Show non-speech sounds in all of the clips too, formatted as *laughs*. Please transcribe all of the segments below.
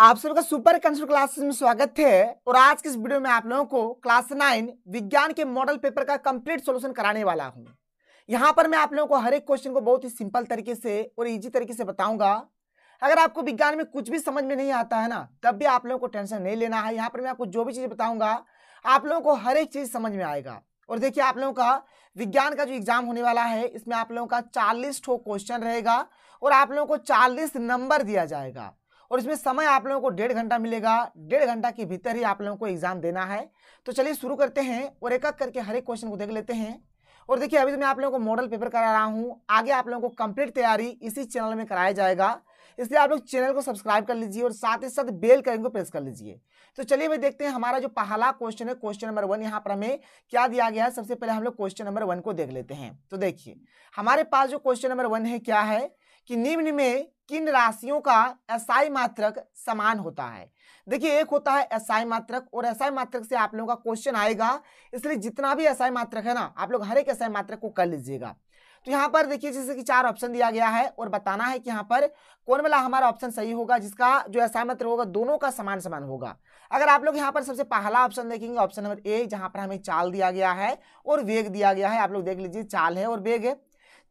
आप सब का सुपर कंस्ट्रक्ट क्लासेस में स्वागत है और आज के इस वीडियो में आप लोगों को क्लास नाइन विज्ञान के मॉडल पेपर का कंप्लीट सॉल्यूशन कराने वाला हूं यहां पर मैं आप लोगों को हर एक क्वेश्चन को बहुत ही सिंपल तरीके से और इजी तरीके से बताऊंगा अगर आपको विज्ञान में कुछ भी समझ में नहीं आता है ना तब भी आप लोगों को टेंशन नहीं लेना है यहाँ पर मैं आपको जो भी चीज़ बताऊंगा आप लोगों को हर एक चीज़ समझ में आएगा और देखिए आप लोगों का विज्ञान का जो एग्जाम होने वाला है इसमें आप लोगों का चालीस ठो क्वेश्चन रहेगा और आप लोगों को चालीस नंबर दिया जाएगा और इसमें समय आप लोगों को डेढ़ घंटा मिलेगा डेढ़ घंटा के भीतर ही आप लोगों को एग्जाम देना है तो चलिए शुरू करते हैं और एक एक करके हर एक क्वेश्चन को देख लेते हैं और देखिए अभी तो मैं आप लोगों को मॉडल पेपर करा रहा हूँ आगे आप लोगों को कंप्लीट तैयारी इसी चैनल में कराया जाएगा इसलिए आप लोग चैनल को सब्सक्राइब कर लीजिए और साथ ही साथ बेल करें को प्रेस कर लीजिए तो चलिए भाई देखते हैं हमारा जो पहला क्वेश्चन है क्वेश्चन नंबर वन यहाँ पर हमें क्या दिया गया है सबसे पहले हम लोग क्वेश्चन नंबर वन को देख लेते हैं तो देखिए हमारे पास जो क्वेश्चन नंबर वन है क्या है कि निम्न में किन राशियों का एसआई मात्रक समान होता है देखिए एक होता है एसआई मात्रक और एसआई मात्रक से आप लोगों का क्वेश्चन आएगा इसलिए जितना भी एसआई मात्रक है ना आप लोग हर एक एसआई मात्रक को कर लीजिएगा तो यहाँ पर देखिए जैसे कि चार ऑप्शन दिया गया है और बताना है कि यहाँ पर कौन वाला हमारा ऑप्शन सही होगा जिसका जो ऐसा मात्र होगा दोनों का समान समान होगा अगर आप लोग यहाँ पर सबसे पहला ऑप्शन देखेंगे ऑप्शन नंबर ए जहाँ पर हमें चाल दिया गया है और वेग दिया गया है आप लोग देख लीजिए चाल है और वेग है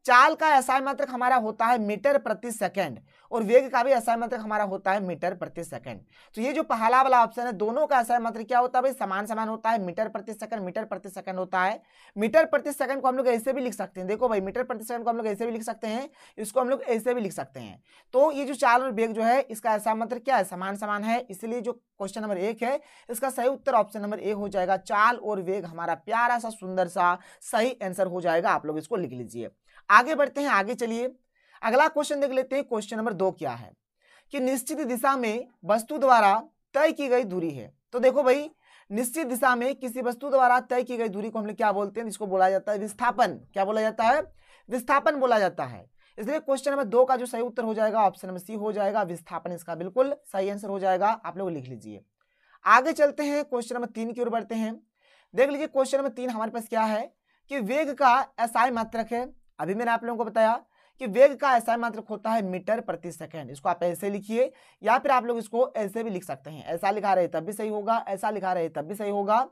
चाल का ऐसा मात्र हमारा होता है मीटर प्रति सेकंड और वेग का भी ऐसा मात्र हमारा होता है मीटर प्रति सेकंड तो ये जो पहला वाला ऑप्शन है दोनों का ऐसा मात्र क्या होता है भाई समान समान होता है मीटर प्रति सेकंड मीटर प्रति सेकंड होता है मीटर प्रति सेकंड को हम लोग ऐसे भी लिख सकते हैं देखो भाई मीटर प्रति सेकंड को हम लोग ऐसे भी लिख सकते हैं इसको हम लोग ऐसे भी लिख सकते हैं तो ये जो चाल और वेग जो है इसका ऐसा मात्र क्या है समान समान है इसलिए जो क्वेश्चन नंबर एक है इसका सही उत्तर ऑप्शन नंबर ए हो जाएगा चाल और वेग हमारा प्यारा सा सुंदर सा सही आंसर हो जाएगा आप लोग इसको लिख लीजिए आगे बढ़ते हैं आगे चलिए अगला क्वेश्चन देख लेते हैं क्वेश्चन नंबर दो क्या है कि निश्चित दिशा में वस्तु द्वारा तय की गई दूरी है तो देखो भाई निश्चित दिशा में किसी वस्तु द्वारा तय की गई दूरी को हम लोग क्या बोलते हैं जिसको बोला जाता है विस्थापन क्या बोला जाता है विस्थापन बोला जाता है इसलिए क्वेश्चन नंबर दो का जो सही उत्तर हो जाएगा ऑप्शन नंबर सी हो जाएगा विस्थापन इसका बिल्कुल सही आंसर हो जाएगा आप लोग लिख लीजिए आगे चलते हैं क्वेश्चन नंबर तीन की ओर बढ़ते हैं देख लीजिए क्वेश्चन नंबर तीन हमारे पास क्या है कि वेग का एसआई मात्रक है अभी मैंने आप लोगों को बताया कि वेग का ऐसा मात्र होता है मीटर प्रति सेकंड इसको आप ऐसे लिखिए या फिर आप लोग इसको ऐसे भी लिख सकते हैं ऐसा लिखा रहे तब भी सही होगा ऐसा लिखा रहे तब भी सही होगा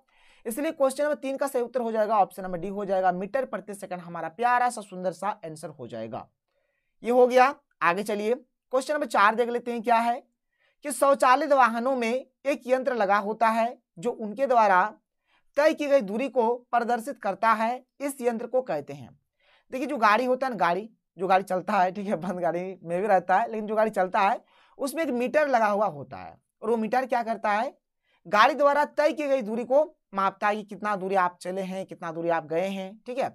इसलिए क्वेश्चन नंबर तीन का सही उत्तर हो जाएगा ऑप्शन नंबर डी हो जाएगा मीटर प्रति सेकंड हमारा प्यारा सा सुंदर सा आंसर हो जाएगा ये हो गया आगे चलिए क्वेश्चन नंबर चार देख लेते हैं क्या है कि शौचालित वाहनों में एक यंत्र लगा होता है जो उनके द्वारा तय की गई दूरी को प्रदर्शित करता है इस यंत्र को कहते हैं देखिए जो गाड़ी होता है ना गाड़ी जो गाड़ी चलता है ठीक है बंद गाड़ी में भी रहता है लेकिन जो गाड़ी चलता है उसमें एक मीटर लगा हुआ होता है और वो मीटर क्या करता है गाड़ी द्वारा तय की गई दूरी को मापता है कि कितना दूरी आप चले हैं कितना दूरी आप गए हैं ठीक है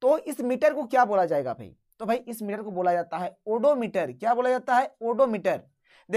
तो इस मीटर को क्या बोला जाएगा भाई तो भाई इस मीटर को बोला जाता है ओडोमीटर क्या बोला जाता है ओडोमीटर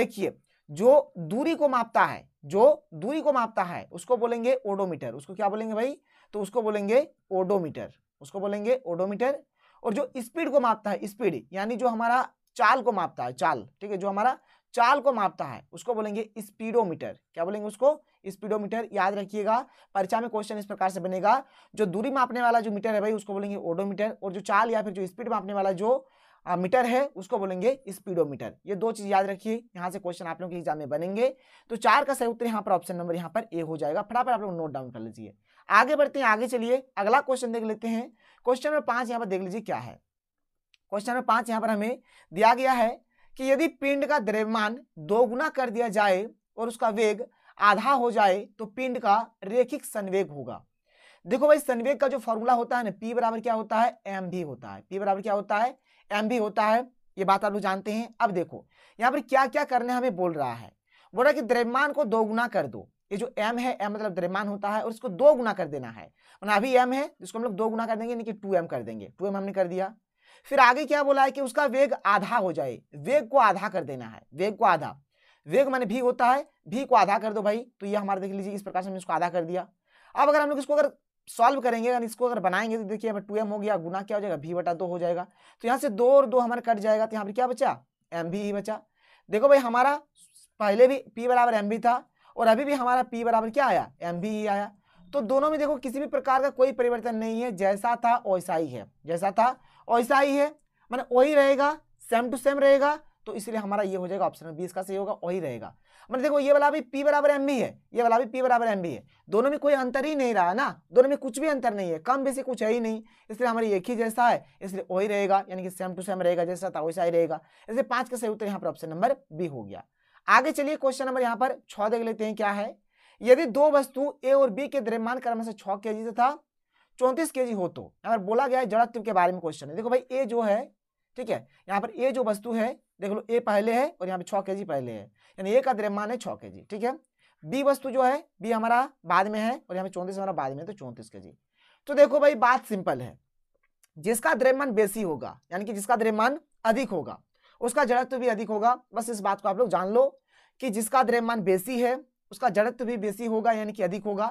देखिए जो दूरी को मापता है जो दूरी को मापता है उसको बोलेंगे ओडोमीटर उसको क्या बोलेंगे भाई तो उसको बोलेंगे ओडोमीटर उसको बोलेंगे ओडोमीटर और जो स्पीड को मापता है स्पीड यानी जो हमारा चाल को मापता है चाल ठीक है जो हमारा चाल को मापता है उसको बोलेंगे स्पीडोमीटर क्या बोलेंगे उसको स्पीडोमीटर याद रखिएगा परीक्षा में क्वेश्चन इस प्रकार से बनेगा जो दूरी मापने वाला जो मीटर है भाई उसको बोलेंगे ओडोमीटर और जो चाल या फिर जो स्पीड मापने वाला जो मीटर है उसको बोलेंगे स्पीडोमीटर ये दो चीज याद रखिए यहाँ से क्वेश्चन आप लोगों के एग्जाम में बनेंगे तो चार का सही उत्तर यहाँ पर ऑप्शन नंबर यहाँ पर ए हो जाएगा फटाफट आप लोग नोट डाउन कर लीजिए आगे बढ़ते हैं आगे चलिए अगला क्वेश्चन देख लेते हैं क्वेश्चन नंबर पांच यहाँ पर देख लीजिए क्या है क्वेश्चन नंबर पांच यहाँ पर हमें दिया गया है कि यदि पिंड का द्रव्यमान दोगुना कर दिया जाए और उसका वेग आधा हो जाए तो पिंड का रेखिक संवेग होगा देखो भाई संवेग का जो फॉर्मूला होता है ना पी बराबर क्या होता है एम भी होता है पी बराबर क्या होता है एम बी होता है ये बात आप लोग जानते हैं अब देखो यहाँ पर क्या क्या करने हमें बोल रहा है बोल रहा है कि द्रव्यमान को दो गुना कर दो ये जो m है m मतलब द्रव्यमान होता है और इसको दो गुना कर देना है वरना अभी m है जिसको हम लोग दो गुना कर देंगे यानी कि टू कर देंगे टू हमने कर दिया फिर आगे क्या बोला है कि उसका वेग आधा हो जाए वेग को आधा कर देना है वेग को आधा वेग माने भी होता है भी को आधा कर दो भाई तो ये हमारा देख लीजिए इस प्रकार से हमने इसको आधा कर दिया अब अगर हम लोग इसको अगर सॉल्व करेंगे अगर इसको अगर बनाएंगे तो देखिए टू एम हो गया गुना क्या हो जाएगा भी बटा दो हो जाएगा तो यहाँ से दो और दो हमारे कट जाएगा तो यहाँ पर क्या बचा एम भी e बचा देखो भाई हमारा पहले भी पी बराबर एम भी था और अभी भी हमारा पी बराबर क्या आया एम भी ही e आया तो दोनों में देखो किसी भी प्रकार का कोई परिवर्तन नहीं है जैसा था वैसा ही है जैसा था वैसा ही है मतलब वही रहेगा सेम टू सेम रहेगा तो इसलिए हमारा ये हो जाएगा ऑप्शन बी इसका सही होगा वही रहेगा मतलब देखो ये वाला भी पी बराबर एम भी है ये वाला भी पी बराबर एम भी है दोनों में कोई अंतर ही नहीं रहा ना दोनों में कुछ भी अंतर नहीं है कम बेसी कुछ है ही नहीं इसलिए हमारी एक ही जैसा है इसलिए वही रहेगा यानी कि सेम टू सेम रहेगा जैसा था वैसा ही रहेगा इसलिए पाँच का सही उत्तर यहाँ पर ऑप्शन नंबर बी हो गया आगे चलिए क्वेश्चन नंबर यहाँ पर छ देख लेते हैं क्या है यदि दो वस्तु ए और बी के द्रव्यमान क्रम से छ के जी तथा चौंतीस के जी हो तो यहाँ पर बोला गया है जड़त्व के बारे में क्वेश्चन है देखो भाई ए जो है ठीक है यहाँ पर ए जो वस्तु है देख लो ए पहले है और यहाँ पे छः के पहले है यानी ए का द्रव्यमान है छः के जी ठीक है बी वस्तु जो है बी हमारा बाद में है और यहाँ पे चौंतीस हमारा बाद में तो चौंतीस के जी तो देखो भाई बात सिंपल है जिसका द्रव्यमान बेसी होगा यानी कि जिसका द्रव्यमान अधिक होगा उसका जड़त्व भी अधिक होगा बस इस बात को आप लोग जान लो कि जिसका द्रव्यमान बेसी है उसका जड़त्व भी बेसी होगा यानी कि अधिक होगा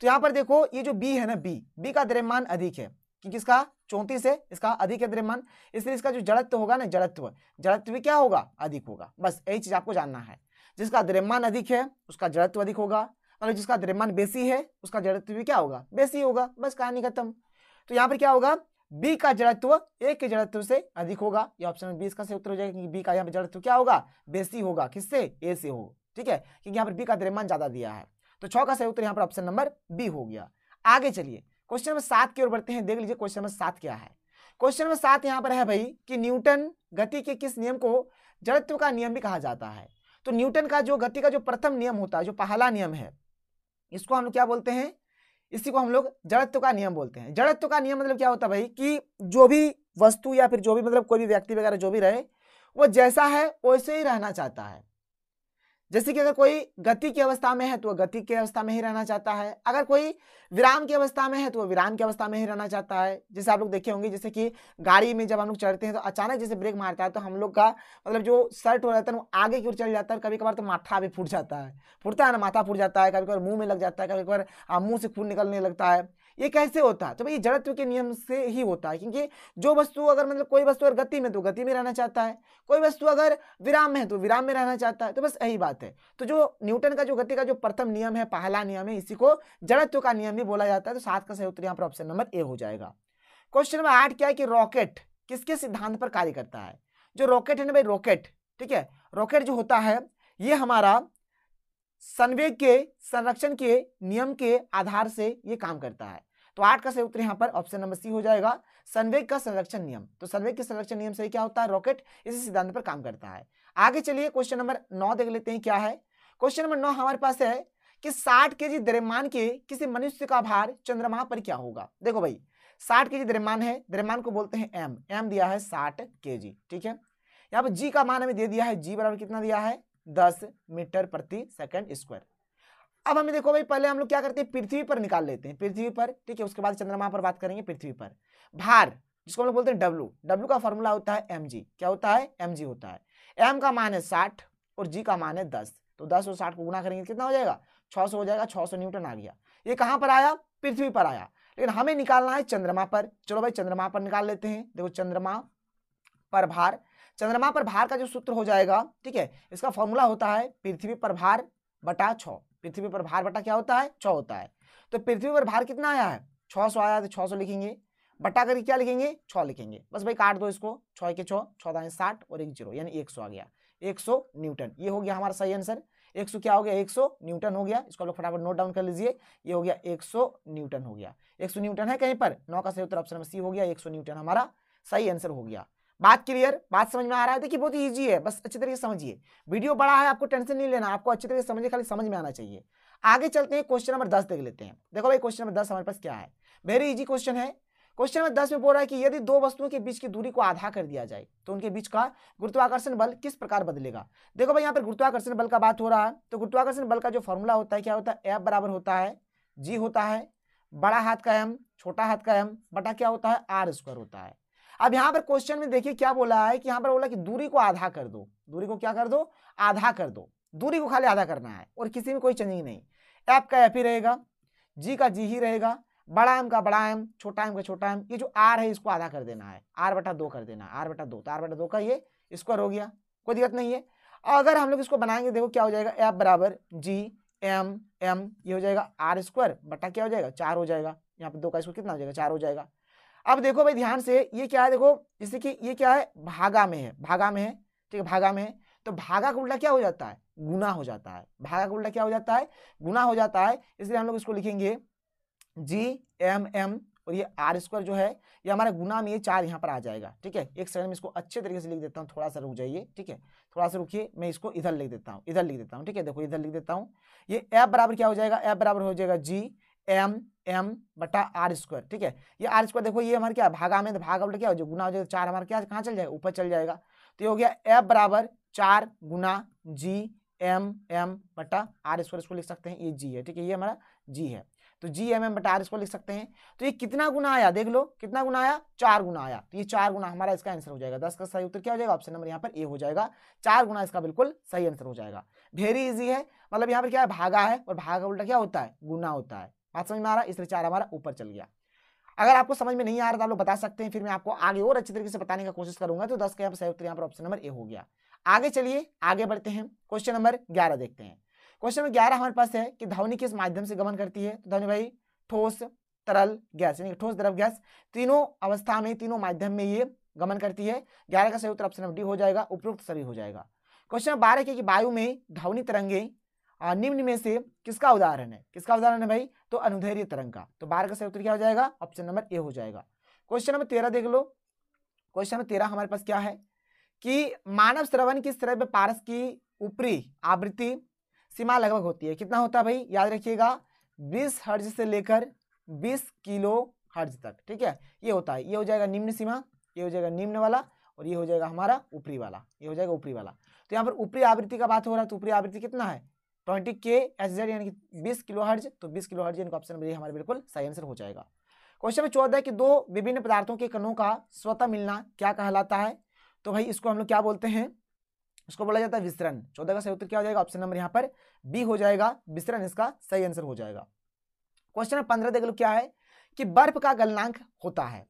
तो यहाँ पर देखो ये जो बी है ना बी बी का द्रव्यमान अधिक है कि किसका चौंतीस है इसका अधिक है द्रव्यमान इसलिए इसका जो जड़त्व होगा ना जड़त्व जड़त्व क्या होगा अधिक होगा बस यही चीज आपको जानना है जिसका द्रव्यमान अधिक है उसका जड़त्व अधिक होगा और जिसका द्रव्यमान बेसी है उसका जड़त्व भी क्या होगा बेसी होगा बस कहानी खत्म तो यहाँ पर क्या होगा बी का जड़त्व ए के जड़त्व से अधिक होगा ये ऑप्शन बी इसका से उत्तर हो जाएगा क्योंकि बी का यहाँ पर जड़त्व क्या होगा बेसी होगा किससे ए से हो ठीक है क्योंकि यहाँ पर बी का द्रव्यमान ज्यादा दिया है तो छ का सही उत्तर यहाँ पर ऑप्शन नंबर बी हो गया आगे चलिए क्वेश्चन नंबर सात की ओर बढ़ते हैं देख लीजिए क्वेश्चन नंबर सात क्या है क्वेश्चन नंबर सात यहाँ पर है भाई कि न्यूटन गति के किस नियम को जड़त्व का नियम भी कहा जाता है तो न्यूटन का जो गति का जो प्रथम नियम होता है जो पहला नियम है इसको हम लोग क्या बोलते हैं इसी को हम लोग जड़त्व का नियम बोलते हैं जड़त्व का नियम मतलब क्या होता है भाई कि जो भी वस्तु या फिर जो भी मतलब कोई भी व्यक्ति वगैरह जो भी रहे वो जैसा है वैसे ही रहना चाहता है जैसे कि अगर कोई गति की अवस्था में है तो वह गति की अवस्था में ही रहना चाहता है अगर कोई विराम की अवस्था में है तो वह विराम की अवस्था में ही रहना चाहता है जैसे आप लोग देखे होंगे जैसे कि गाड़ी में जब हम लोग चढ़ते हैं तो अचानक जैसे ब्रेक मारता है तो हम लोग का मतलब जो शर्ट हो जाता है तो वो आगे की ओर चल जाता है कभी कभार तो माथा भी फूट जाता है फूटता है ना माथा फूट जाता है कभी कभार मुँह में लग जाता है कभी कभार मुँह से खून निकलने लगता है ये कैसे होता है तो भाई जड़त्व के नियम से ही होता है क्योंकि जो वस्तु अगर मतलब कोई वस्तु अगर गति में तो गति में रहना चाहता है कोई वस्तु अगर विराम में है तो विराम में रहना चाहता है तो बस यही बात है तो जो न्यूटन का जो गति का जो प्रथम नियम है पहला नियम है इसी को जड़त्व का नियम भी बोला जाता है तो सात का सही उत्तर यहाँ पर ऑप्शन नंबर ए हो जाएगा क्वेश्चन नंबर आठ क्या है कि रॉकेट किसके सिद्धांत पर कार्य करता है जो रॉकेट है ना भाई रॉकेट ठीक है रॉकेट जो होता है ये हमारा संवेग के संरक्षण के नियम के आधार से ये काम करता है तो आठ का सही उत्तर यहाँ पर ऑप्शन नंबर सी हो जाएगा संवेग का संरक्षण नियम तो संवेग के संरक्षण नियम से क्या होता है रॉकेट इसी सिद्धांत पर काम करता है आगे चलिए क्वेश्चन नंबर नौ देख लेते हैं क्या है क्वेश्चन नंबर नौ हमारे पास है कि साठ के जी द्रव्यमान के किसी मनुष्य का भार चंद्रमा पर क्या होगा देखो भाई साठ के जी द्रव्यमान है द्रव्यमान को बोलते हैं एम एम दिया है साठ के जी ठीक है यहाँ पर जी का मान हमें दे दिया है जी बराबर कितना दिया है दस मीटर प्रति सेकंड स्क्वायर अब हमें देखो भाई पहले हम लोग क्या करते हैं पृथ्वी पर निकाल लेते हैं पृथ्वी पर ठीक है उसके बाद चंद्रमा पर बात करेंगे पृथ्वी पर भार जिसको हम लोग बोलते हैं डब्ल्यू डब्ल्यू का फॉर्मूला होता है एम क्या होता है एम होता है एम का मान है साठ और जी का मान है दस तो दस और साठ को गुना करेंगे कितना हो जाएगा छः हो जाएगा छः न्यूटन आ गया ये कहाँ पर आया पृथ्वी पर आया लेकिन हमें निकालना है चंद्रमा पर चलो भाई चंद्रमा पर निकाल लेते हैं देखो चंद्रमा पर भार चंद्रमा पर भार का जो सूत्र हो जाएगा ठीक है इसका फॉर्मूला होता है पृथ्वी पर भार बटा छ पृथ्वी पर भार बटा क्या होता है छ होता है तो पृथ्वी पर भार कितना आया है छ सौ आया तो छ सौ लिखेंगे बटा करके क्या लिखेंगे छ लिखेंगे बस भाई काट दो इसको छ के छ छः साठ और एक जीरो यानी एक सौ आ गया एक सौ न्यूटन ये हो गया हमारा सही आंसर एक सौ क्या हो गया एक सौ न्यूटन हो गया इसको आप लोग फटाफट नोट डाउन कर लीजिए ये हो गया एक सौ न्यूटन हो गया एक सौ न्यूटन है कहीं पर नौ का सही उत्तर ऑप्शन नंबर सी हो गया एक सौ न्यूटन हमारा सही आंसर हो गया बात क्लियर बात समझ में आ रहा है देखिए बहुत ईजी है बस अच्छे तरीके से समझिए वीडियो बड़ा है आपको टेंशन नहीं लेना आपको अच्छे तरीके से समझिए खाली समझ में आना चाहिए आगे चलते हैं क्वेश्चन नंबर दस देख लेते हैं देखो भाई क्वेश्चन नंबर दस हमारे पास क्या है वेरी इजी क्वेश्चन है क्वेश्चन नंबर दस में बोल रहा है कि यदि दो वस्तुओं के बीच की दूरी को आधा कर दिया जाए तो उनके बीच का गुरुत्वाकर्षण बल किस प्रकार बदलेगा देखो भाई यहाँ पर गुरुत्वाकर्षण बल का बात हो रहा है तो गुरुत्वाकर्षण बल का जो फॉर्मूला होता है क्या होता है एफ बराबर होता है जी होता है बड़ा हाथ का एम छोटा हाथ का एम बटा क्या होता है आर स्क्वायर होता है अब यहाँ पर क्वेश्चन में देखिए क्या बोला है कि यहाँ पर बोला कि दूरी को आधा कर दो दूरी को क्या कर दो आधा कर दो दूरी को खाली आधा करना है और किसी में कोई चेंजिंग नहीं एप का एप ही रहेगा जी का जी ही रहेगा बड़ा एम का बड़ा एम छोटा एम का छोटा एम ये जो आर है इसको आधा कर देना है आर बटा दो कर देना है आर बटा दो तो आर बटा दो का ये स्क्वायर हो गया कोई दिक्कत नहीं है अगर हम लोग इसको बनाएंगे देखो क्या हो जाएगा एफ बराबर जी एम एम ये हो जाएगा आर स्क्वायर बटा क्या हो जाएगा चार हो जाएगा यहाँ पे दो का स्क्वायर कितना हो जाएगा चार हो जाएगा अब देखो भाई ध्यान से ये क्या है देखो जैसे कि ये क्या है भागा में है भागा में है ठीक है भागा में है तो भागा का उल्टा क्या हो जाता है गुना हो जाता है भागा का उल्टा क्या हो जाता है गुना हो जाता है इसलिए हम लोग इसको लिखेंगे जी एम एम और ये आर स्क्वायर जो है ये हमारा गुना में ये चार यहाँ पर आ जाएगा ठीक है एक सेकंड में इसको अच्छे तरीके से लिख देता हूँ थोड़ा सा रुक जाइए ठीक है थोड़ा सा रुकिए मैं इसको इधर लिख देता हूँ इधर लिख देता हूँ ठीक है देखो इधर लिख देता हूँ ये एफ बराबर क्या हो जाएगा एफ बराबर हो जाएगा जी एम एम बटा आर स्क्वायर ठीक है ये आर स्क्वायर देखो ये हमारे क्या भागा में तो भागा क्या हो जो गुना हो जाएगा तो चार हमारे क्या कहाँ चल जाएगा ऊपर चल जाएगा तो ये हो गया एफ बराबर चार गुना जी एम एम बटा आर स्क्वायर इसको लिख सकते हैं ये जी है ठीक है ये हमारा जी है तो जी एम एम बटा आर स्क्वायर लिख सकते हैं तो ये कितना गुना आया देख लो कितना गुना आया चार गुना आया तो ये चार गुना हमारा इसका आंसर हो जाएगा दस का सही उत्तर क्या हो जाएगा ऑप्शन नंबर यहाँ पर ए हो जाएगा चार गुना इसका बिल्कुल सही आंसर हो जाएगा वेरी इजी है मतलब यहाँ पर क्या है भागा है और भागा उल्टा क्या होता है गुना होता है बात समझ में आ रहा है इसलिए चार हमारा ऊपर चल गया अगर आपको समझ में नहीं आ रहा तो आप लोग बता सकते हैं फिर मैं आपको आगे और अच्छी तरीके से बताने का कोशिश करूंगा तो दस का यहाँ पर सही उत्तर यहाँ पर ऑप्शन नंबर ए हो गया आगे चलिए आगे बढ़ते हैं क्वेश्चन नंबर ग्यारह देखते हैं क्वेश्चन नंबर ग्यारह हमारे पास है कि ध्वनि किस माध्यम से गमन करती है तो ध्वनि भाई ठोस तरल गैस यानी ठोस द्रव गैस तीनों अवस्था में तीनों माध्यम में ये गमन करती है ग्यारह का सही उत्तर ऑप्शन नंबर डी हो जाएगा उपयुक्त सभी हो जाएगा क्वेश्चन नंबर बारह के कि वायु में ध्वनि तरंगे निम्न में से किसका उदाहरण है किसका उदाहरण है भाई तो अनुधैर्य तरंग का तो बारह का सही उत्तर क्या हो जाएगा ऑप्शन नंबर ए हो जाएगा क्वेश्चन नंबर तेरह देख लो क्वेश्चन नंबर तेरह हमारे पास क्या है कि मानव श्रवण की श्रव्य पारस की ऊपरी आवृत्ति सीमा लगभग होती है कितना होता है भाई याद रखिएगा बीस हर्ज से लेकर बीस किलो हर्ज तक ठीक है ये होता है ये हो जाएगा निम्न सीमा ये हो जाएगा निम्न वाला और ये हो जाएगा हमारा ऊपरी वाला ये हो जाएगा ऊपरी वाला तो यहाँ पर ऊपरी आवृत्ति का बात हो रहा है तो ऊपरी आवृत्ति कितना है ट्वेंटी के एस जेड यानी कि बीस किलो हर्ज तो बीस किलो हर्ज इनका ऑप्शन बी बिल्कुल सही आंसर हो जाएगा क्वेश्चन में चौदह कि दो विभिन्न पदार्थों के कणों का स्वतः मिलना क्या कहलाता है तो भाई इसको हम लोग क्या बोलते हैं इसको बोला जाता है विसरण चौदह का सही उत्तर क्या हो जाएगा ऑप्शन नंबर यहाँ पर बी हो जाएगा विसरण इसका सही आंसर हो जाएगा क्वेश्चन नंबर पंद्रह देख लो क्या है कि बर्फ का गलनांक होता है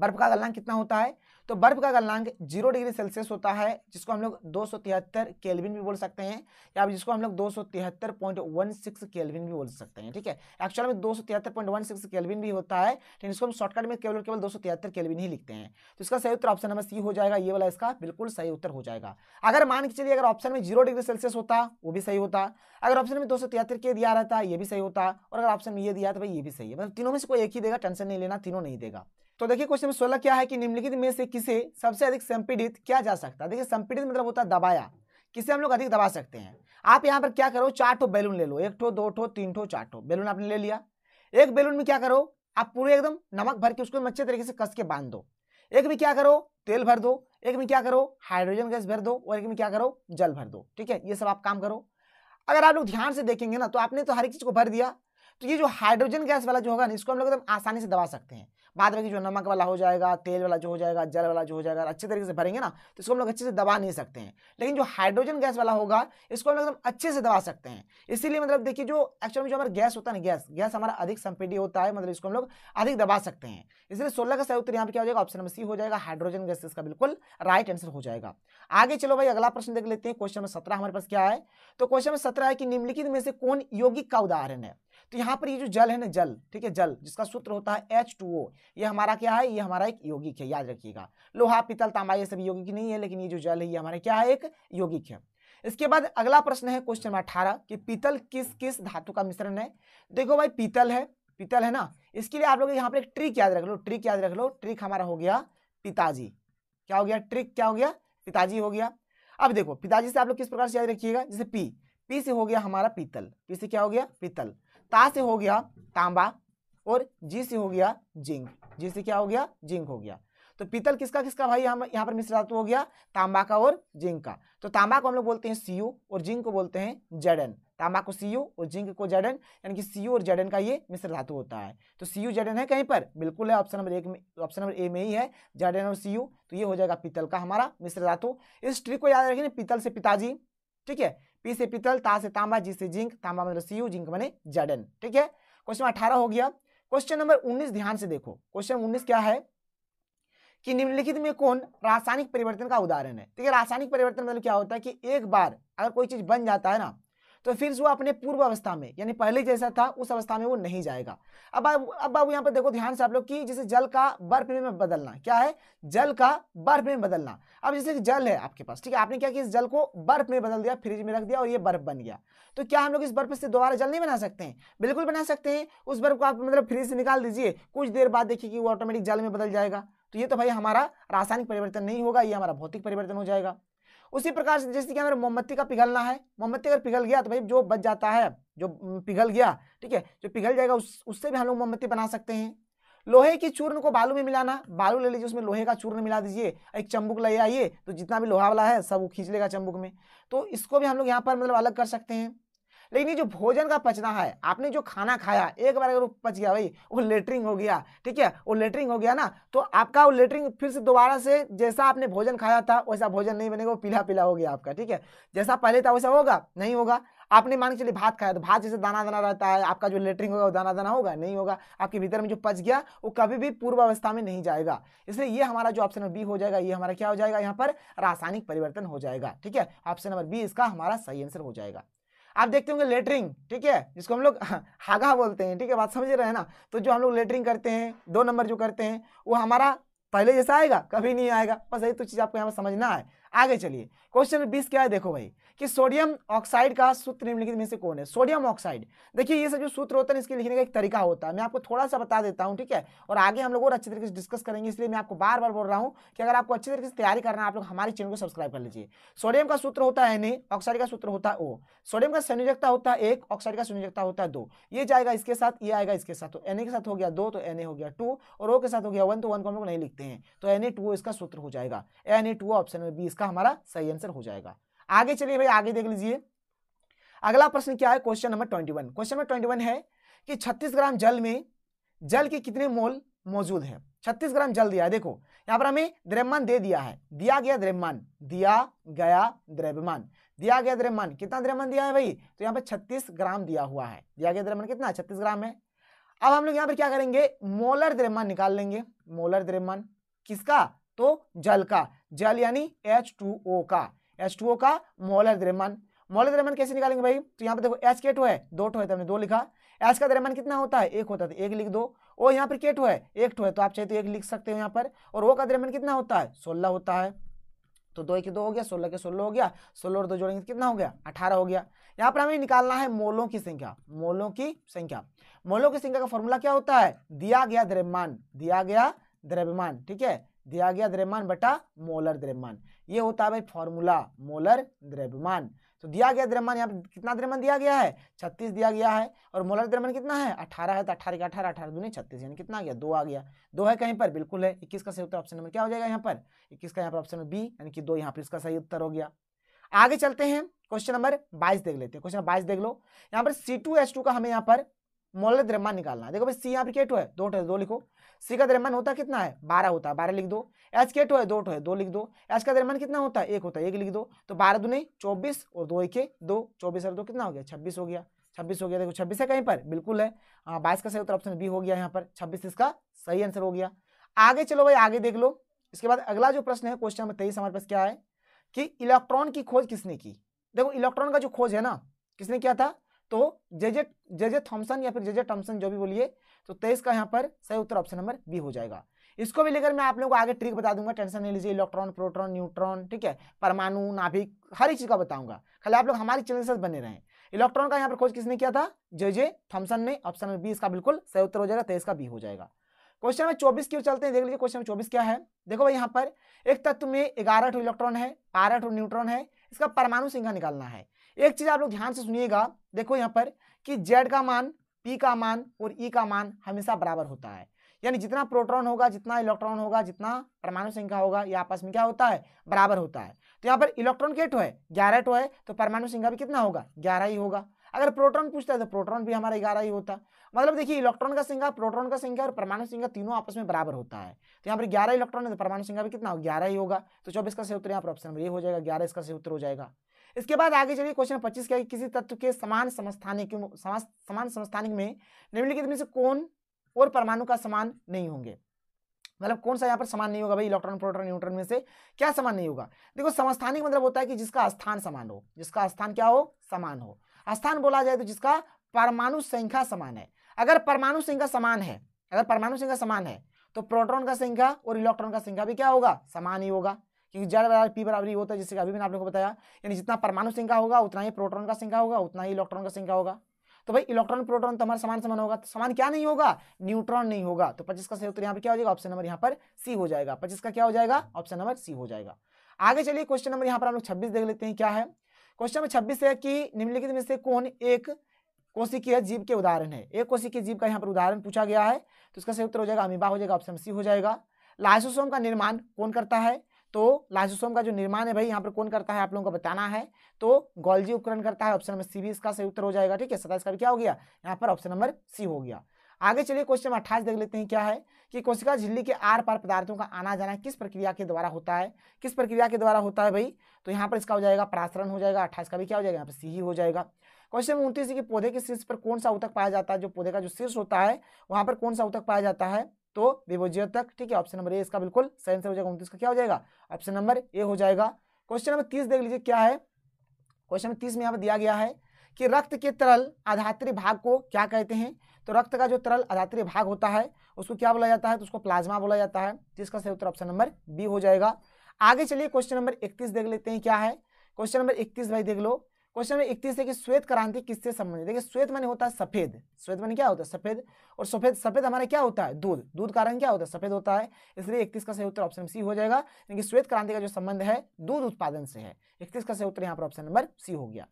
बर्फ का गलनांक कितना होता है तो बर्फ का गलनांक जीरो डिग्री सेल्सियस होता है जिसको हम लोग दो सौ तिहत्तर केलविन भी बोल सकते हैं या जिसको हम लोग दो सौ तिहत्तर पॉइंट वन सिक्स केलविन भी बोल सकते हैं ठीक है एक्चुअल में दो सौ तिहत्तर पॉइंट वन सिक्स केलविन भी होता है लेकिन इसको हम शॉर्टकट में केवल केवल दो सौ तिहत्तर केलविन ही लिखते हैं तो इसका सही उत्तर ऑप्शन नंबर सी हो जाएगा ये वाला इसका बिल्कुल सही उत्तर हो जाएगा अगर मान के चलिए अगर ऑप्शन में जीरो डिग्री सेल्सियस होता वो भी सही होता अगर ऑप्शन में दो सौ तिहत्तर के दिया रहता ये भी सही होता और अगर ऑप्शन में ये दिया तो भाई ये भी सही है मतलब तीनों में से कोई एक ही देगा टेंशन नहीं लेना तीनों नहीं देगा तो देखिए क्वेश्चन नंबर सोलह क्या है कि निम्नलिखित में से किसे सबसे अधिक संपीड़ित किया जा सकता है देखिए संपीड़ित मतलब होता है दबाया किसे हम लोग अधिक दबा सकते हैं आप यहाँ पर क्या करो चार ठो बैलून ले लो एक ठो दो ठो तीन ठो चार ठो बैलून आपने ले लिया एक बैलून में क्या करो आप पूरे एकदम नमक भर के उसको अच्छे तरीके से कस के बांध दो एक में क्या करो तेल भर दो एक में क्या करो हाइड्रोजन गैस भर दो और एक में क्या करो जल भर दो ठीक है ये सब आप काम करो अगर आप लोग ध्यान से देखेंगे ना तो आपने तो हर एक चीज को भर दिया तो ये जो हाइड्रोजन गैस वाला जो होगा ना इसको हम लोग एकदम आसानी से दबा सकते हैं बाद में जो नमक वाला हो जाएगा तेल वाला जो हो जाएगा जल वाला जो हो जाएगा अच्छे तरीके से भरेंगे ना तो इसको हम लोग अच्छे से दबा नहीं सकते हैं लेकिन जो हाइड्रोजन गैस वाला होगा इसको हम लोग एकदम अच्छे से दबा सकते हैं इसीलिए मतलब देखिए जो एक्चुअल में जो हमारा गैस होता है ना गैस गैस हमारा अधिक संपीडी होता है मतलब इसको हम लोग अधिक दबा सकते हैं इसलिए सोलह का सही उत्तर यहाँ पर क्या हो जाएगा ऑप्शन नंबर सी हो जाएगा हाइड्रोजन गैस इसका बिल्कुल राइट आंसर हो जाएगा आगे चलो भाई अगला प्रश्न देख लेते हैं क्वेश्चन नंबर सत्रह हमारे पास क्या है तो क्वेश्चन नंबर सत्रह है कि निम्नलिखित में से कौन यौगिक का उदाहरण है तो यहाँ पर ये जो जल है ना जल ठीक है जल जिसका सूत्र होता है एच टू ओ ये हमारा क्या है ये हमारा एक यौगिक है याद रखिएगा लोहा पितल तांबा ये सब यौगिक नहीं है लेकिन ये जो जल है ये हमारा क्या है एक यौगिक है इसके बाद अगला प्रश्न है क्वेश्चन नंबर अठारह कि पीतल किस किस धातु का मिश्रण है देखो भाई पीतल है पीतल है ना इसके लिए आप लोग यहाँ पर एक ट्रिक याद रख लो ट्रिक याद रख लो ट्रिक हमारा हो गया पिताजी क्या हो गया ट्रिक क्या हो गया पिताजी हो गया अब देखो पिताजी से आप लोग किस प्रकार से याद रखिएगा जैसे पी पी से हो गया हमारा पीतल पी से क्या हो गया पीतल ता से हो गया तांबा और जी से हो गया जिंक जी से क्या हो गया जिंक हो गया तो पीतल किसका किसका भाई यहाँ यहाँ पर मिश्र धातु हो गया तांबा का और जिंक का तो तांबा को हम लोग बोलते हैं सीयू और जिंक को बोलते हैं जडन तांबा को सीयू और जिंक को जडन यानी कि सीयू और जडन का ये मिश्र धातु होता है तो सीयू जडन है कहीं पर बिल्कुल है ऑप्शन नंबर एक में ऑप्शन नंबर ए में ही है जडन और सीयू तो ये हो जाएगा पीतल का हमारा मिश्र धातु इस ट्रिक को याद रखें पीतल से पिताजी ठीक है पी से पीतल ता से तांबा जी से जिंक तांबा मतलब सीयू जिंक बने जडन ठीक है क्वेश्चन अठारह हो गया क्वेश्चन नंबर उन्नीस ध्यान से देखो क्वेश्चन उन्नीस क्या है कि निम्नलिखित में कौन रासायनिक परिवर्तन का उदाहरण है ठीक है रासायनिक परिवर्तन मतलब क्या होता है कि एक बार अगर कोई चीज बन जाता है ना तो फिर वो अपने पूर्व अवस्था में यानी पहले जैसा था उस अवस्था में वो नहीं जाएगा अब अब बाबू यहाँ पर देखो ध्यान से आप लोग कि जैसे जल का बर्फ में बदलना क्या है जल का बर्फ में बदलना अब जैसे जल है आपके पास ठीक है आपने क्या किया इस जल को बर्फ में बदल दिया फ्रिज में रख दिया और ये बर्फ बन गया तो क्या हम लोग इस बर्फ से दोबारा जल नहीं बना सकते हैं बिल्कुल बना सकते हैं उस बर्फ को आप मतलब फ्रिज से निकाल दीजिए कुछ देर बाद देखिए कि वो ऑटोमेटिक जल में बदल जाएगा तो ये तो भाई हमारा रासायनिक परिवर्तन नहीं होगा ये हमारा भौतिक परिवर्तन हो जाएगा उसी प्रकार से जैसे कि हमें मोमबत्ती का पिघलना है मोमबत्ती अगर पिघल गया तो भाई जो बच जाता है जो पिघल गया ठीक है जो पिघल जाएगा उस उससे भी हम लोग मोमबत्ती बना सकते हैं लोहे की चूर्ण को बालू में मिलाना बालू ले लीजिए उसमें लोहे का चूर्ण मिला दीजिए एक चंबुक ले आइए तो जितना भी लोहा वाला है सब वो खींच लेगा चंबुक में तो इसको भी हम लोग यहाँ पर मतलब अलग कर सकते हैं लेकिन ये जो भोजन का पचना है आपने जो खाना खाया एक बार अगर वो पच गया भाई वो लेटरिंग हो गया ठीक है वो लेटरिंग हो गया ना तो आपका वो लेटरिंग फिर से दोबारा से जैसा आपने भोजन खाया था वैसा भोजन नहीं बनेगा वो पीला पीला हो गया आपका ठीक है जैसा पहले था वैसा होगा नहीं होगा आपने मान के चलिए भात खाया तो भात जैसे दाना दाना रहता है आपका जो लेटरिंग होगा वो दाना दाना होगा नहीं होगा आपके भीतर में जो पच गया वो कभी भी पूर्व अवस्था में नहीं जाएगा इसलिए ये हमारा जो ऑप्शन नंबर बी हो जाएगा ये हमारा क्या हो जाएगा यहाँ पर रासायनिक परिवर्तन हो जाएगा ठीक है ऑप्शन नंबर बी इसका हमारा सही आंसर हो जाएगा आप देखते होंगे लेटरिंग ठीक है जिसको हम लोग *laughs* हागा बोलते हैं ठीक है बात समझ रहे हैं ना तो जो हम लोग लेटरिंग करते हैं दो नंबर जो करते हैं वो हमारा पहले जैसा आएगा कभी नहीं आएगा बस यही तो चीज़ आपको यहाँ पर समझना है आगे चलिए क्वेश्चन बीस क्या है देखो भाई कि सोडियम ऑक्साइड का सूत्र निम्नलिखित में से कौन है सोडियम ऑक्साइड देखिए ये सब जो सूत्र होता है इसके लिखने का एक तरीका होता है मैं आपको थोड़ा सा बता देता हूँ ठीक है और आगे हम लोग और अच्छे तरीके से डिस्कस करेंगे इसलिए मैं आपको बार बार बोल रहा हूँ कि अगर आपको अच्छे तरीके से तैयारी करना है आप लोग हमारे चैनल को सब्सक्राइब कर लीजिए सोडियम का सूत्र होता है एन ऑक्साइड का सूत्र होता है ओ सोडियम का संयोजकता होता है एक ऑक्साइड का संयोजकता होता है दो ये जाएगा इसके साथ ये आएगा इसके साथ तो एन के साथ हो गया दो तो एन ए हो गया टू और ओ के साथ हो गया वन तो वन को हम लोग नहीं लिखते हैं तो एन ए टू इसका सूत्र हो जाएगा एन ए टू ऑप्शन में बी इसका हमारा सही आंसर हो जाएगा आगे चलिए भाई आगे देख लीजिए अगला प्रश्न क्या है question number twenty one question number twenty one है कि छत्तीस ग्राम जल में जल के कितने मोल मौजूद है छत्तीस ग्राम जल दिया देखो यहाँ पर हमें द्रव्यमान दे दिया है दिया गया द्रव्यमान दिया गया द्रव्यमान दिया गया द्रव्यमान कितना द्रव्यमान दिया है भाई तो यहाँ पर छत्तीस ग्राम दिया हुआ है दिया गया द्रव्यमान कितना छत्तीस ग्राम है अब हम लोग यहाँ पर क्या करेंगे मोलर द्रव्यमान निकाल लेंगे मोलर द्रव्यमान किसका तो जल का जल यानी एच टू ओ का एच टू ओ का मोलर द्रव्यमान मोलर द्रव्यमान कैसे निकालेंगे भाई तो यहाँ पे देखो एच के टू है दो टू है तो हमने दो लिखा एच का द्रव्यमान कितना होता है एक होता है तो एक लिख दो ओ यहाँ पर के टू है एक टू है तो आप चाहे तो एक लिख सकते हो यहाँ पर और ओ का द्रव्यमान कितना होता है सोलह होता है तो दो के दो हो गया सोलह के सोलह हो गया सोलह और दो जोड़ेंगे तो कितना हो गया अठारह हो गया यहाँ पर हमें निकालना है मोलों की संख्या मोलों की संख्या मोलों की संख्या का फॉर्मूला क्या होता है दिया गया द्रव्यमान दिया गया द्रव्यमान ठीक है दिया गया द्रव्यमान बटा मोलर द्रव्यमान ये होता है भाई फॉर्मूला मोलर द्रव्यमान तो दिया गया द्रव्यमान यहाँ पे कितना द्रव्यमान दिया गया है छत्तीस दिया गया है और मोलर द्रव्यमान कितना है अठारह है तो अठारह का अठारह अठारह दूनी छत्तीस यानी कितना आ गया दो आ गया दो है कहीं पर बिल्कुल है इक्कीस का सही उत्तर ऑप्शन नंबर क्या हो जाएगा यहाँ पर इक्कीस का यहाँ पर ऑप्शन बी यानी कि दो यहाँ पर इसका सही उत्तर हो गया आगे चलते हैं क्वेश्चन नंबर बाईस देख लेते हैं क्वेश्चन नंबर बाईस देख लो यहाँ पर सी टू एच टू का हमें यहाँ पर मोलर द्रव्यमान निकालना है देखो भाई सी यहाँ पर क्या है दो दो लिखो सी का द्रव्यमान होता कितना है बारह होता है बारह लिख दो एच के टो है दो टो है दो लिख दो एच का द्रव्यमान कितना होता है एक होता है एक लिख दो तो बारह दो नहीं चौबीस और दो एक दो चौबीस और दो कितना हो गया छब्बीस हो गया छब्बीस हो गया देखो छब्बीस है कहीं पर बिल्कुल है हाँ बाईस का सही उत्तर ऑप्शन बी हो गया यहाँ पर छब्बीस इसका सही आंसर हो गया आगे चलो भाई आगे देख लो इसके बाद अगला जो प्रश्न है क्वेश्चन नंबर तेईस हमारे पास क्या है कि इलेक्ट्रॉन की खोज किसने की देखो इलेक्ट्रॉन का जो खोज है ना किसने किया था तो जेजे जेजे थॉम्सन या फिर जेजे टॉम्सन जो भी बोलिए तो तेईस का यहाँ पर सही उत्तर ऑप्शन नंबर बी हो जाएगा इसको भी लेकर मैं आप लोगों को आगे ट्रिक बता दूंगा टेंशन नहीं लीजिए इलेक्ट्रॉन प्रोटॉन न्यूट्रॉन ठीक है परमाणु नाभिक हर एक चीज़ का बताऊंगा खाली आप लोग हमारे चैनल से बने रहे इलेक्ट्रॉन का यहाँ पर खोज किसने किया था जे जे थॉम्सन ने ऑप्शन नंबर बी इसका बिल्कुल सही उत्तर हो जाएगा तेईस का बी हो जाएगा क्वेश्चन नंबर चौबीस की चलते हैं देख लीजिए क्वेश्चन नंबर चौबीस क्या है देखो भाई यहाँ पर एक तत्व में ग्यारह इलेक्ट्रॉन है बारह न्यूट्रॉन है इसका परमाणु संख्या निकालना है एक चीज आप लोग ध्यान से सुनिएगा देखो यहाँ पर कि जेड का मान पी का मान और ई का मान हमेशा बराबर होता है यानी जितना प्रोटॉन होगा जितना इलेक्ट्रॉन होगा जितना परमाणु संख्या होगा ये आपस में क्या होता है बराबर होता है तो यहाँ पर इलेक्ट्रॉन के है ग्यारह टो है तो परमाणु संख्या भी कितना होगा ग्यारह ही होगा अगर प्रोटॉन पूछता है तो प्रोटॉन भी हमारा ग्यारह ही होता मतलब देखिए इलेक्ट्रॉन का संख्या प्रोटॉन का संख्या और परमाणु संख्या तीनों आपस में बराबर होता है तो यहाँ पर ग्यारह इलेक्ट्रॉन है तो परमाणु संख्या भी कितना होगा ग्यारह ही होगा तो चौबीस का से उत्तर यहाँ पर ऑप्शन ये हो जाएगा ग्यारह इसका से उत्तर हो जाएगा इसके बाद आगे चलिए क्वेश्चन पच्चीस क्या किसी तत्व के समान समस्थानिक समान समस्थानिक में निम्नलिखित में से कौन और परमाणु का समान नहीं होंगे मतलब कौन सा यहाँ पर समान नहीं होगा भाई इलेक्ट्रॉन प्रोटॉन न्यूट्रॉन में से क्या समान नहीं होगा देखो समस्थानिक मतलब होता है कि जिसका स्थान समान हो जिसका स्थान क्या हो समान हो स्थान बोला जाए तो जिसका परमाणु संख्या समान है अगर परमाणु संख्या समान है अगर परमाणु संख्या समान है तो प्रोटॉन का संख्या और इलेक्ट्रॉन का संख्या भी क्या होगा समान ही होगा क्योंकि जेड बराबर पी बराबर ही होता है जिससे अभी मैंने आप लोगों को बताया यानी जितना परमाणु संख्या होगा उतना ही प्रोटोन का संख्या होगा उतना ही इलेक्ट्रॉन का संख्या होगा तो भाई इलेक्ट्रॉन प्रोटॉन तो हमारा समान समान होगा तो समान क्या नहीं होगा न्यूट्रॉन नहीं होगा तो पच्चीस का सही उत्तर यहाँ पे क्या हो जाएगा ऑप्शन नंबर यहाँ पर सी हो जाएगा पच्चीस का क्या हो जाएगा ऑप्शन नंबर सी हो जाएगा आगे चलिए क्वेश्चन नंबर यहाँ पर हम लोग छब्बीस देख लेते हैं क्या है क्वेश्चन नंबर छब्बीस है कि निम्नलिखित में से कौन एक कोशिकीय जीव के उदाहरण है एक कोशिकीय जीव का यहाँ पर उदाहरण पूछा गया है तो उसका सही उत्तर हो जाएगा अमीबा हो जाएगा ऑप्शन सी हो जाएगा लाइसोसोम का निर्माण कौन करता है तो लाइसोसोम का जो निर्माण है भाई यहाँ पर कौन करता है आप लोगों को बताना है तो गोल्जी उपकरण करता है ऑप्शन नंबर सी भी इसका सही उत्तर हो जाएगा ठीक है सताइस का भी क्या हो गया यहाँ पर ऑप्शन नंबर सी हो गया आगे चलिए क्वेश्चन अट्ठाईस देख लेते हैं क्या है कि कोशिका झिल्ली के आर पार पदार्थों का आना जाना किस प्रक्रिया के द्वारा होता है किस प्रक्रिया के द्वारा होता है भाई तो यहाँ पर इसका हो जाएगा परासरण हो जाएगा अट्ठाईस का भी क्या हो जाएगा यहाँ पर सी ही हो जाएगा क्वेश्चन है कि पौधे के शीर्ष पर कौन सा उतक पाया जाता है जो पौधे का जो शीर्ष होता है वहाँ पर कौन सा उतक पाया जाता है तो विभोजियों तक ठीक है ऑप्शन नंबर ए इसका बिल्कुल सही आंसर हो जाएगा उनतीस का क्या हो जाएगा ऑप्शन नंबर ए हो जाएगा क्वेश्चन नंबर तीस देख लीजिए क्या है क्वेश्चन नंबर तीस में यहाँ पर दिया गया है कि रक्त के तरल आधात्री भाग को क्या कहते हैं तो रक्त का जो तरल आधात्री भाग होता है उसको क्या बोला जाता है तो उसको प्लाज्मा बोला जाता है जिसका सही उत्तर ऑप्शन नंबर बी हो जाएगा आगे चलिए क्वेश्चन नंबर इकतीस देख लेते हैं क्या है क्वेश्चन नंबर इकतीस भाई देख लो क्वेश्चन नंबर इकतीस है कि श्वेत क्रांति किससे संबंधित देखिए श्वेत मन होता है सफेद श्वेत मन क्या होता है सफेद और सफेद सफेद हमारा क्या होता है दूध दूध का रंग क्या होता है सफेद होता है इसलिए इकतीस का सही उत्तर ऑप्शन सी हो जाएगा यानी श्वेत क्रांति का जो संबंध है दूध उत्पादन से है इकतीस का सही उत्तर यहाँ पर ऑप्शन नंबर सी हो गया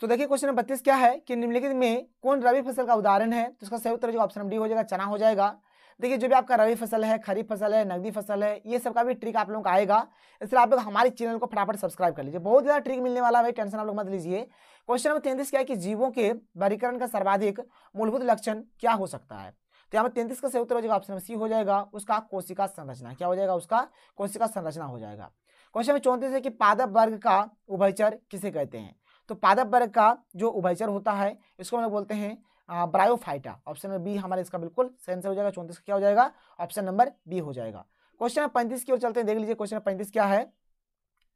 तो देखिए क्वेश्चन नंबर बत्तीस क्या है कि निम्नलिखित में कौन रबी फसल का उदाहरण है तो इसका सही उत्तर जो ऑप्शन डी हो जाएगा चना हो जाएगा देखिए जो भी आपका रबी फसल है खरीफ फसल है नगदी फसल है ये सब का भी ट्रिक आप लोगों का आएगा इसलिए आप लोग हमारे चैनल को फटाफट सब्सक्राइब कर लीजिए बहुत ज़्यादा ट्रिक मिलने वाला है भाई टेंशन आप लोग मत लीजिए क्वेश्चन नंबर तैंतीस क्या है कि जीवों के वर्गीकरण का सर्वाधिक मूलभूत लक्षण क्या हो सकता है तो यहाँ पर तैंतीस का सही उत्तर हो जाएगा ऑप्शन सी हो जाएगा उसका कोशिका संरचना क्या हो जाएगा उसका कोशिका संरचना हो जाएगा क्वेश्चन नंबर चौंतीस है कि पादप वर्ग का उभयचर किसे कहते हैं तो पादप वर्ग का जो उभयचर होता है इसको हम लोग बोलते हैं ब्रायोफाइटा ऑप्शन नंबर बी हमारे इसका बिल्कुल आंसर हो जाएगा चौंतीस क्या हो जाएगा ऑप्शन नंबर बी हो जाएगा क्वेश्चन नंबर पैंतीस की ओर चलते हैं देख लीजिए क्वेश्चन नंबर पैंतीस क्या है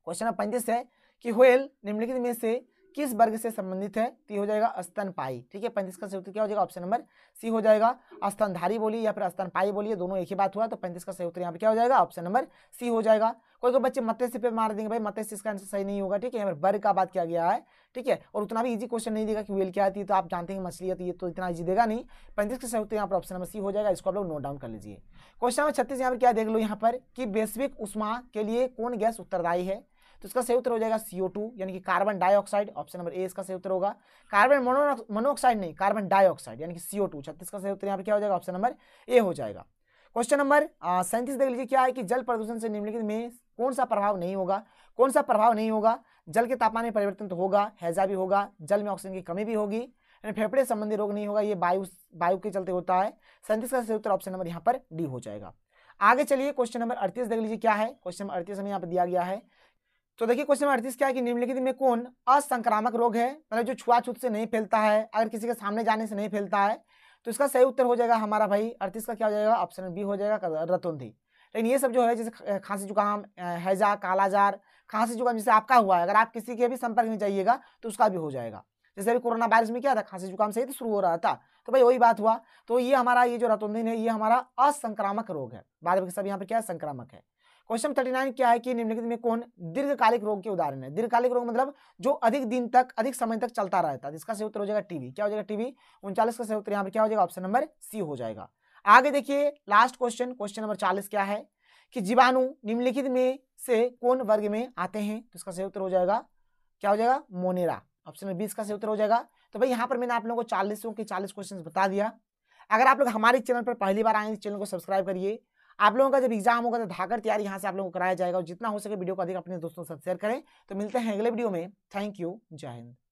क्वेश्चन नंबर पैंतीस है कि होल निम्नलिखित में से किस वर्ग से संबंधित है तो ये हो जाएगा स्तनपाई ठीक है पैंतीस का संयुक्त क्या हो जाएगा ऑप्शन नंबर सी हो जाएगा स्तनधारी बोलिए या फिर स्तनपाई बोलिए दोनों एक ही बात हुआ तो पैंतीस का संयुक्त यहाँ पे क्या हो जाएगा ऑप्शन नंबर सी हो जाएगा कोई कोई बच्चे मत्स्य पे मार देंगे भाई मत्स्य इसका आंसर सही नहीं होगा ठीक है यहाँ पर वर्ग का बात किया गया है ठीक है और उतना भी इजी क्वेश्चन नहीं देगा कि वेल क्या आती है तो आप जानते हैं मछली है तो ये तो इतना इजी देगा नहीं पैंतीस के उत्तर यहाँ पर ऑप्शन नंबर सी हो जाएगा इसको आप लोग नोट डाउन कर लीजिए क्वेश्चन नंबर छत्तीस यहाँ पर क्या देख लो यहाँ पर कि वैश्विक उष्मा के लिए कौन गैस उत्तरदायी है तो इसका सही उत्तर हो जाएगा सीओ टू यानी कि carbon dioxide option number A इसका सही उत्तर होगा कार्बन मोनोऑक्साइड नहीं कार्बन डाइऑक्साइड यानी कि सीओ टू छत्तीस का सही उत्तर यहाँ पर क्या हो जाएगा ऑप्शन नंबर ए हो जाएगा क्वेश्चन नंबर सैंतीस देख लीजिए क्या है कि जल प्रदूषण से निम्नलिखित में कौन सा प्रभाव नहीं होगा कौन सा प्रभाव नहीं होगा जल के तापमान में परिवर्तन तो होगा हैजा भी होगा जल में ऑक्सीजन की कमी भी होगी यानी फेफड़े संबंधी रोग नहीं होगा ये वायु वायु के चलते होता है सैंतीस का सही उत्तर ऑप्शन नंबर यहाँ पर डी हो जाएगा आगे चलिए क्वेश्चन नंबर अड़तीस देख लीजिए क्या है क्वेश्चन नंबर अड़तीस हमें यहाँ पर दिया गया है तो देखिए क्वेश्चन नंबर अड़तीस क्या है कि निम्नलिखित में कौन असंक्रामक रोग है मतलब जो छुआछूत से नहीं फैलता है अगर किसी के सामने जाने से नहीं फैलता है तो इसका सही उत्तर हो जाएगा हमारा भाई अड़तीस का क्या हो जाएगा ऑप्शन बी हो जाएगा रतौंधी लेकिन ये सब जो है जैसे खांसी जुकाम हैजा कालाजार खांसी जुकाम जैसे आपका हुआ है अगर आप किसी के भी संपर्क में जाइएगा तो उसका भी हो जाएगा जैसे अभी कोरोना वायरस में क्या था खांसी जुकाम से ही तो शुरू हो रहा था तो भाई वही बात हुआ तो ये हमारा ये जो रतुंधी है ये हमारा असंक्रामक रोग है बाद में सब यहाँ पर क्या है संक्रामक है क्वेश्चन थर्टी नाइन क्या है कि निम्नलिखित में कौन दीर्घकालिक रोग के उदाहरण है दीर्घकालिक रोग मतलब जो अधिक दिन तक अधिक समय तक चलता रहता है जिसका सही उत्तर हो जाएगा टीवी क्या हो जाएगा टीवी उनचालीस का सही उत्तर यहाँ पर क्या हो जाएगा ऑप्शन नंबर सी हो जाएगा आगे देखिए लास्ट क्वेश्चन क्वेश्चन नंबर चालीस क्या है कि जीवाणु निम्नलिखित में से कौन वर्ग में आते हैं तो इसका सही उत्तर हो जाएगा क्या हो जाएगा मोनेरा ऑप्शन नंबर बीस का सही उत्तर हो जाएगा तो भाई यहाँ पर मैंने आप लोगों को चालीसों के चालीस क्वेश्चन बता दिया अगर आप लोग हमारे चैनल पर पहली बार आए चैनल को सब्सक्राइब करिए आप लोगों का जब एग्जाम होगा तो धाकर तैयारी यहाँ से आप लोगों को कराया जाएगा और जितना हो सके वीडियो को अधिक अपने दोस्तों के साथ शेयर करें तो मिलते हैं अगले वीडियो में थैंक यू जय हिंद